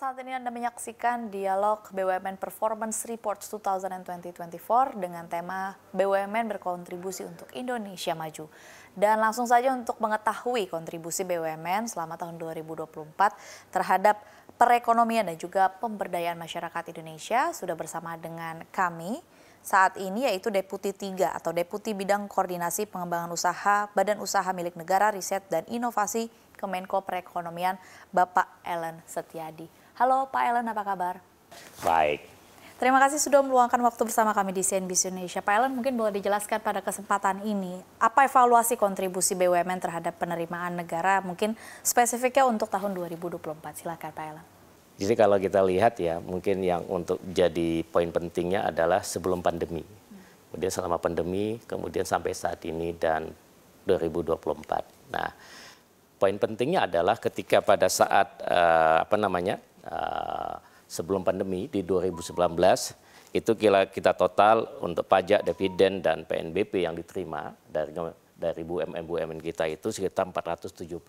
saat ini Anda menyaksikan dialog BUMN Performance Report 2020-2024 dengan tema BUMN berkontribusi untuk Indonesia Maju. Dan langsung saja untuk mengetahui kontribusi BUMN selama tahun 2024 terhadap perekonomian dan juga pemberdayaan masyarakat Indonesia sudah bersama dengan kami saat ini yaitu Deputi 3 atau Deputi Bidang Koordinasi Pengembangan Usaha Badan Usaha Milik Negara Riset dan Inovasi Kemenko Perekonomian Bapak Ellen Setiadi. Halo Pak Ellen, apa kabar? Baik. Terima kasih sudah meluangkan waktu bersama kami di CNBC Indonesia. Pak Ellen, mungkin boleh dijelaskan pada kesempatan ini, apa evaluasi kontribusi BUMN terhadap penerimaan negara, mungkin spesifiknya untuk tahun 2024. Silakan Pak Ellen. Jadi kalau kita lihat ya, mungkin yang untuk jadi poin pentingnya adalah sebelum pandemi. Kemudian selama pandemi, kemudian sampai saat ini dan 2024. Nah, poin pentingnya adalah ketika pada saat eh, apa namanya Eh, sebelum pandemi di 2019 itu kita, kita total untuk pajak, dividen dan PNBP yang diterima dari dari BUMN BUMN kita itu sekitar 470.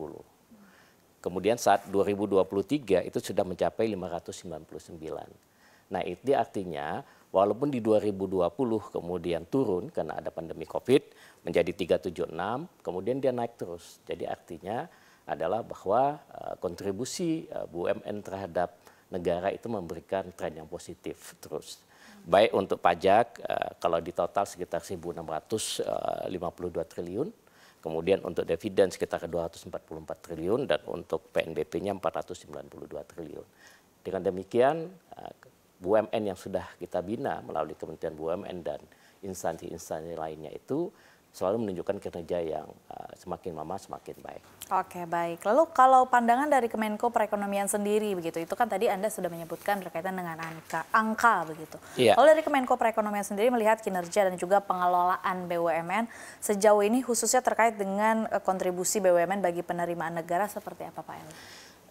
Kemudian saat 2023 itu sudah mencapai 599. Nah, itu artinya walaupun di 2020 kemudian turun karena ada pandemi Covid menjadi 376, kemudian dia naik terus. Jadi artinya adalah bahwa eh, kontribusi eh, BUMN terhadap negara itu memberikan tren yang positif terus. Baik untuk pajak, eh, kalau di total sekitar 1.652 triliun, kemudian untuk dividen sekitar 244 triliun, dan untuk PNBP-nya 492 triliun. Dengan demikian, BUMN yang sudah kita bina melalui Kementerian BUMN dan instansi-instansi lainnya itu selalu menunjukkan kinerja yang semakin lama semakin baik. Oke baik. Lalu kalau pandangan dari Kemenko Perekonomian sendiri begitu, itu kan tadi Anda sudah menyebutkan berkaitan dengan angka, angka begitu. Iya. Lalu dari Kemenko Perekonomian sendiri melihat kinerja dan juga pengelolaan BUMN sejauh ini khususnya terkait dengan eh, kontribusi BUMN bagi penerimaan negara seperti apa Pak Eli?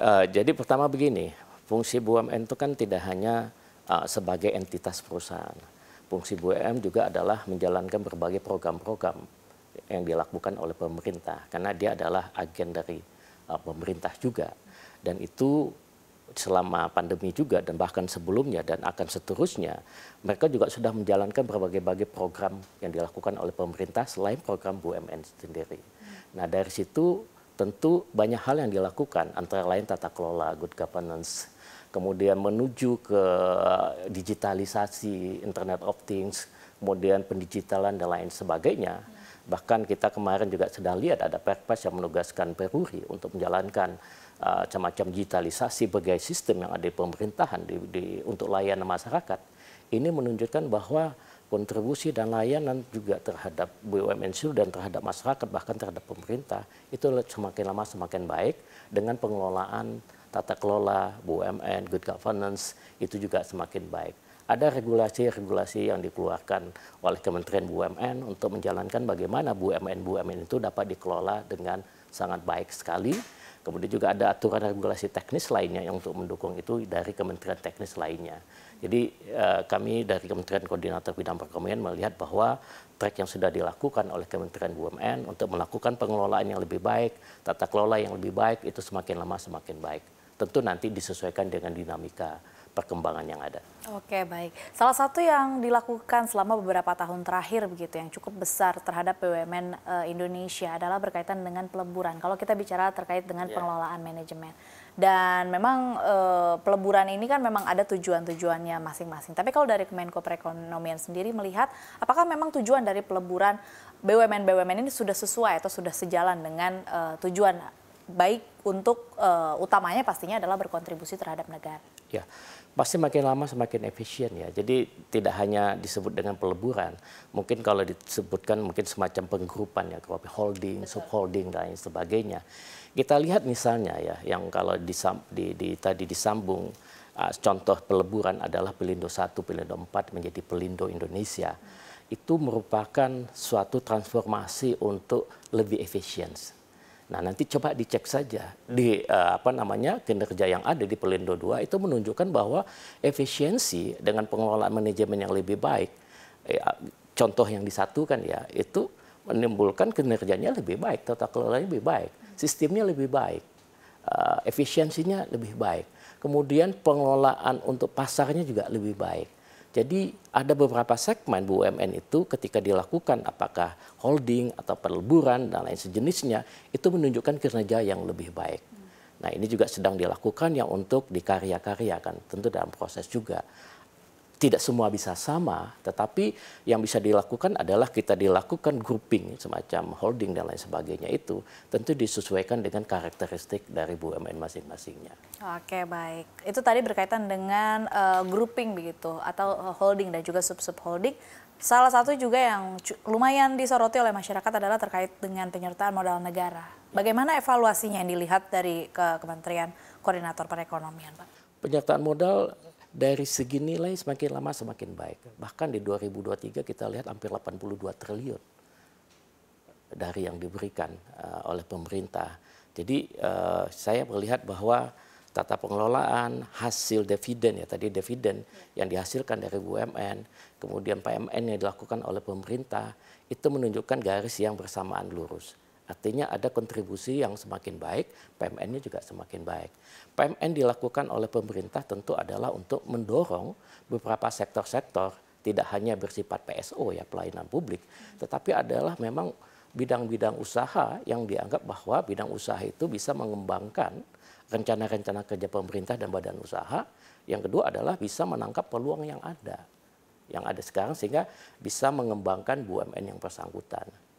Uh, jadi pertama begini, fungsi BUMN itu kan tidak hanya uh, sebagai entitas perusahaan. Fungsi BUMN juga adalah menjalankan berbagai program-program yang dilakukan oleh pemerintah karena dia adalah agen dari uh, pemerintah juga dan itu selama pandemi juga dan bahkan sebelumnya dan akan seterusnya mereka juga sudah menjalankan berbagai-bagai program yang dilakukan oleh pemerintah selain program BUMN sendiri. Nah dari situ tentu banyak hal yang dilakukan antara lain tata kelola good governance kemudian menuju ke digitalisasi internet of things kemudian pendigitalan dan lain sebagainya. Bahkan kita kemarin juga sedang lihat ada perpres yang menugaskan Peruri untuk menjalankan uh, macam-macam digitalisasi berbagai sistem yang ada di pemerintahan di, di, untuk layanan masyarakat. Ini menunjukkan bahwa kontribusi dan layanan juga terhadap BUMN dan terhadap masyarakat bahkan terhadap pemerintah itu semakin lama semakin baik dengan pengelolaan tata kelola BUMN good governance itu juga semakin baik ada regulasi-regulasi yang dikeluarkan oleh Kementerian BUMN untuk menjalankan bagaimana BUMN-BUMN itu dapat dikelola dengan sangat baik sekali. Kemudian juga ada aturan regulasi teknis lainnya yang untuk mendukung itu dari kementerian teknis lainnya. Jadi eh, kami dari Kementerian Koordinator Bidang Perekonomian melihat bahwa track yang sudah dilakukan oleh Kementerian BUMN untuk melakukan pengelolaan yang lebih baik, tata kelola yang lebih baik itu semakin lama semakin baik. Tentu nanti disesuaikan dengan dinamika perkembangan yang ada. Oke, baik. Salah satu yang dilakukan selama beberapa tahun terakhir begitu yang cukup besar terhadap BUMN e, eh, Indonesia adalah berkaitan dengan peleburan. Kalau kita bicara terkait dengan yeah. pengelolaan manajemen. Dan memang e, peleburan ini kan memang ada tujuan-tujuannya masing-masing. Tapi kalau dari Kemenko Perekonomian sendiri melihat apakah memang tujuan dari peleburan BUMN BUMN ini sudah sesuai atau sudah sejalan dengan e, tujuan baik untuk uh, utamanya pastinya adalah berkontribusi terhadap negara. Ya, pasti makin lama semakin efisien ya. Jadi tidak hanya disebut dengan peleburan, mungkin kalau disebutkan mungkin semacam penggrupan ya, holding, Betul. subholding dan lain sebagainya. Kita lihat misalnya ya, yang kalau di, di, di tadi disambung uh, contoh peleburan adalah Pelindo 1, Pelindo 4 menjadi Pelindo Indonesia. Hmm. Itu merupakan suatu transformasi untuk lebih efisien Nah, nanti coba dicek saja di uh, apa namanya kinerja yang ada di Pelindo 2 itu menunjukkan bahwa efisiensi dengan pengelolaan manajemen yang lebih baik ya, contoh yang disatukan ya itu menimbulkan kinerjanya lebih baik, tata kelolanya lebih baik, sistemnya lebih baik, uh, efisiensinya lebih baik. Kemudian pengelolaan untuk pasarnya juga lebih baik. Jadi ada beberapa segmen BUMN itu ketika dilakukan apakah holding atau perleburan dan lain sejenisnya itu menunjukkan kinerja yang lebih baik. Nah ini juga sedang dilakukan yang untuk di karya-karya kan tentu dalam proses juga tidak semua bisa sama, tetapi yang bisa dilakukan adalah kita dilakukan grouping semacam holding dan lain sebagainya itu tentu disesuaikan dengan karakteristik dari BUMN masing-masingnya. Oke baik, itu tadi berkaitan dengan uh, grouping begitu atau eh, holding dan juga sub-sub holding. Salah satu juga yang lumayan disoroti oleh masyarakat adalah terkait dengan penyertaan modal negara. Bagaimana evaluasinya yang dilihat dari ke Kementerian Koordinator Perekonomian, Pak? Penyertaan modal dari segi nilai semakin lama semakin baik. Bahkan di 2023 kita lihat hampir 82 triliun dari yang diberikan uh, oleh pemerintah. Jadi uh, saya melihat bahwa tata pengelolaan hasil dividen ya tadi dividen yang dihasilkan dari BUMN, kemudian PMN yang dilakukan oleh pemerintah itu menunjukkan garis yang bersamaan lurus. Artinya ada kontribusi yang semakin baik, PMN-nya juga semakin baik. PMN dilakukan oleh pemerintah tentu adalah untuk mendorong beberapa sektor-sektor, tidak hanya bersifat PSO ya pelayanan publik, tetapi adalah memang bidang-bidang usaha yang dianggap bahwa bidang usaha itu bisa mengembangkan rencana-rencana kerja pemerintah dan badan usaha. Yang kedua adalah bisa menangkap peluang yang ada yang ada sekarang sehingga bisa mengembangkan BUMN yang bersangkutan.